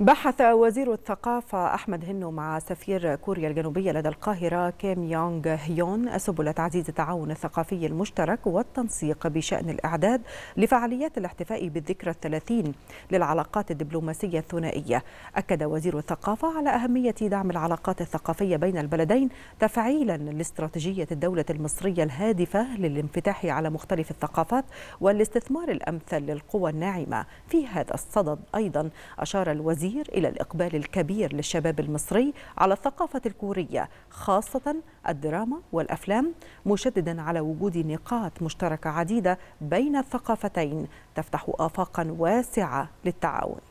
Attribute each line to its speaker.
Speaker 1: بحث وزير الثقافة أحمد هنو مع سفير كوريا الجنوبية لدى القاهرة كيم يونغ هيون سبل تعزيز التعاون الثقافي المشترك والتنسيق بشأن الإعداد لفعاليات الاحتفاء بالذكرى الثلاثين للعلاقات الدبلوماسية الثنائية أكد وزير الثقافة على أهمية دعم العلاقات الثقافية بين البلدين تفعيلا لاستراتيجية الدولة المصرية الهادفة للانفتاح على مختلف الثقافات والاستثمار الأمثل للقوى الناعمة في هذا الصدد أيضا أشار الوزير التقدير إلى الإقبال الكبير للشباب المصري على الثقافة الكورية خاصة الدراما والأفلام مشددا على وجود نقاط مشتركة عديدة بين الثقافتين تفتح آفاقا واسعة للتعاون